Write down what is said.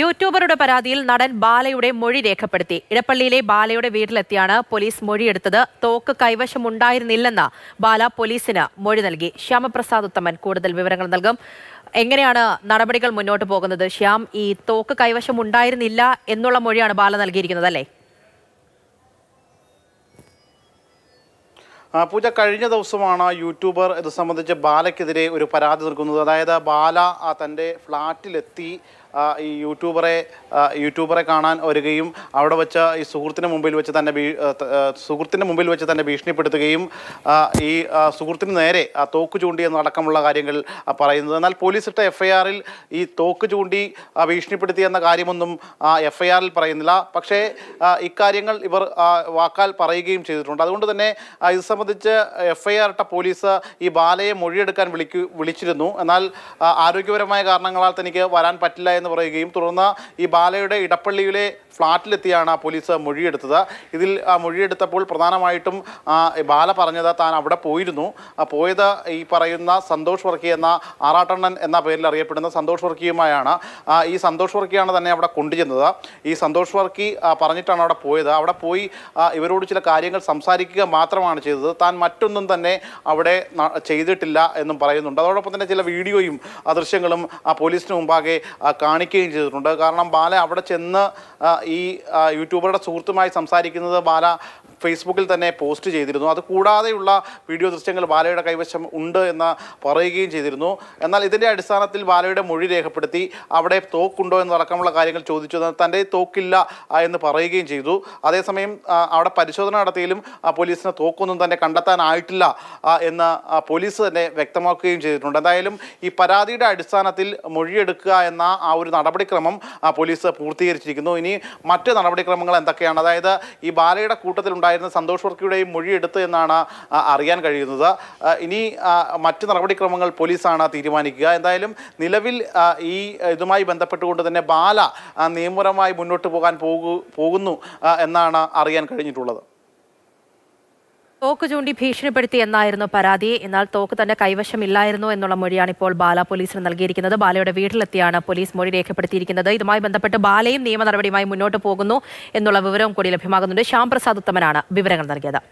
യൂട്യൂബറുടെ പരാതിയിൽ നടൻ ബാലയുടെ മൊഴി രേഖപ്പെടുത്തി ഇടപ്പള്ളിയിലെ ബാലയുടെ വീട്ടിലെത്തിയാണ് പോലീസ് മൊഴിയെടുത്തത് തോക്ക് കൈവശമുണ്ടായിരുന്നില്ലെന്ന് ബാല പോലീസിന് മൊഴി നൽകി ശ്യാമപ്രസാദ് ഉത്തമൻ കൂടുതൽ വിവരങ്ങൾ നൽകും എങ്ങനെയാണ് നടപടികൾ മുന്നോട്ട് പോകുന്നത് ശ്യാം ഈ തോക്ക് കൈവശമുണ്ടായിരുന്നില്ല എന്നുള്ള മൊഴിയാണ് ബാല നൽകിയിരിക്കുന്നത് അല്ലേ പൂജ കഴിഞ്ഞ ദിവസമാണ് യൂട്യൂബർ ഇത് സംബന്ധിച്ച് ബാലയ്ക്കെതിരെ ഒരു പരാതി നൽകുന്നത് അതായത് ബാല തൻ്റെ ഫ്ലാറ്റിലെത്തി ഈ യൂട്യൂബറെ യൂട്യൂബറെ കാണാൻ വരികയും അവിടെ വെച്ച ഈ സുഹൃത്തിന് മുമ്പിൽ വെച്ച് തന്നെ സുഹൃത്തിൻ്റെ മുമ്പിൽ വെച്ച് തന്നെ ഭീഷണിപ്പെടുത്തുകയും ഈ സുഹൃത്തിന് നേരെ ആ തോക്ക് ചൂണ്ടി എന്നടക്കമുള്ള കാര്യങ്ങൾ പറയുന്നത് എന്നാൽ ഇട്ട എഫ്ഐആറിൽ ഈ തോക്ക് ചൂണ്ടി ഭീഷണിപ്പെടുത്തി എന്ന കാര്യമൊന്നും എഫ്ഐആറിൽ പറയുന്നില്ല പക്ഷേ ഇക്കാര്യങ്ങൾ ഇവർ വാക്കാൽ പറയുകയും ചെയ്തിട്ടുണ്ട് അതുകൊണ്ട് തന്നെ ഇത് സംബന്ധിച്ച് എഫ്ഐആർ ഇട്ട പോലീസ് ഈ ബാലയെ മൊഴിയെടുക്കാൻ വിളിക്കു വിളിച്ചിരുന്നു എന്നാൽ ആരോഗ്യപരമായ കാരണങ്ങളാൽ തനിക്ക് വരാൻ പറ്റില്ല എന്ന് പറയുകയും തുടർന്ന് ഈ ബാലയുടെ ഇടപ്പള്ളിയിലെ ഫ്ളാറ്റിലെത്തിയാണ് പോലീസ് മൊഴിയെടുത്തത് ഇതിൽ മൊഴിയെടുത്തപ്പോൾ പ്രധാനമായിട്ടും ബാല പറഞ്ഞത് താൻ അവിടെ പോയിരുന്നു പോയത് ഈ പറയുന്ന സന്തോഷ് വർക്കി എന്ന ആറാട്ടണ്ണൻ എന്ന പേരിൽ അറിയപ്പെടുന്ന സന്തോഷ് വർക്കിയുമായാണ് ഈ സന്തോഷ് വർക്കിയാണ് തന്നെ അവിടെ കൊണ്ടുചെന്നത് ഈ സന്തോഷ് വർക്കി പറഞ്ഞിട്ടാണ് അവിടെ പോയത് അവിടെ പോയി ഇവരോട് ചില കാര്യങ്ങൾ സംസാരിക്കുക മാത്രമാണ് ചെയ്തത് താൻ മറ്റൊന്നും തന്നെ അവിടെ ചെയ്തിട്ടില്ല എന്നും പറയുന്നുണ്ട് അതോടൊപ്പം തന്നെ ചില വീഡിയോയും ദൃശ്യങ്ങളും പോലീസിന് മുമ്പാകെ കാണിക്കുകയും ചെയ്തിട്ടുണ്ട് കാരണം ബാല അവിടെ ചെന്ന് ഈ യൂട്യൂബറുടെ സുഹൃത്തുമായി സംസാരിക്കുന്നത് ബാല ഫേസ്ബുക്കിൽ തന്നെ പോസ്റ്റ് ചെയ്തിരുന്നു അത് കൂടാതെയുള്ള വീഡിയോ ദൃശ്യങ്ങൾ ബാലയുടെ കൈവശം ഉണ്ട് എന്ന് പറയുകയും ചെയ്തിരുന്നു എന്നാൽ ഇതിൻ്റെ അടിസ്ഥാനത്തിൽ ബാലയുടെ മൊഴി രേഖപ്പെടുത്തി അവിടെ തോക്കുണ്ടോ എന്നടക്കമുള്ള കാര്യങ്ങൾ ചോദിച്ചു തൻ്റെ തോക്കില്ല എന്ന് പറയുകയും ചെയ്തു അതേസമയം അവിടെ പരിശോധന നടത്തിയാലും പോലീസിന് തോക്കൊന്നും തന്നെ കണ്ടെത്താനായിട്ടില്ല എന്ന് പോലീസ് തന്നെ വ്യക്തമാക്കുകയും ചെയ്തിട്ടുണ്ട് എന്തായാലും ഈ പരാതിയുടെ അടിസ്ഥാനത്തിൽ മൊഴിയെടുക്കുക എന്ന ആ ഒരു നടപടിക്രമം പോലീസ് പൂർത്തീകരിച്ചിരിക്കുന്നു ഇനി മറ്റ് നടപടിക്രമങ്ങൾ എന്തൊക്കെയാണ് അതായത് ഈ ബാലയുടെ കൂട്ടത്തിലുണ്ടായ ആയിരുന്ന സന്തോഷ് വർക്കിയുടെയും മൊഴിയെടുത്ത് എന്നാണ് അറിയാൻ കഴിയുന്നത് ഇനി മറ്റ് നടപടിക്രമങ്ങൾ പോലീസാണ് തീരുമാനിക്കുക എന്തായാലും നിലവിൽ ഈ ഇതുമായി ബന്ധപ്പെട്ടുകൊണ്ട് തന്നെ ബാല നിയമപരമായി മുന്നോട്ട് പോകാൻ പോകുന്നു എന്നാണ് അറിയാൻ കഴിഞ്ഞിട്ടുള്ളത് തോക്ക് ചൂണ്ടി ഭീഷണിപ്പെടുത്തി എന്നായിരുന്നു പരാതി എന്നാൽ തോക്ക് തന്റെ കൈവശമില്ലായിരുന്നു എന്നുള്ള മൊഴിയാണ് ഇപ്പോൾ ബാല പോലീസിന് നൽകിയിരിക്കുന്നത് ബാലയുടെ വീട്ടിലെത്തിയാണ് പോലീസ് മൊഴി രേഖപ്പെടുത്തിയിരിക്കുന്നത് ഇതുമായി ബന്ധപ്പെട്ട് ബാലയും നിയമ മുന്നോട്ട് പോകുന്നു എന്നുള്ള വിവരവും കൂടി ലഭ്യമാകുന്നുണ്ട് ശ്യാം പ്രസാദ് ഉത്തമനാണ് വിവരങ്ങൾ നൽകിയത്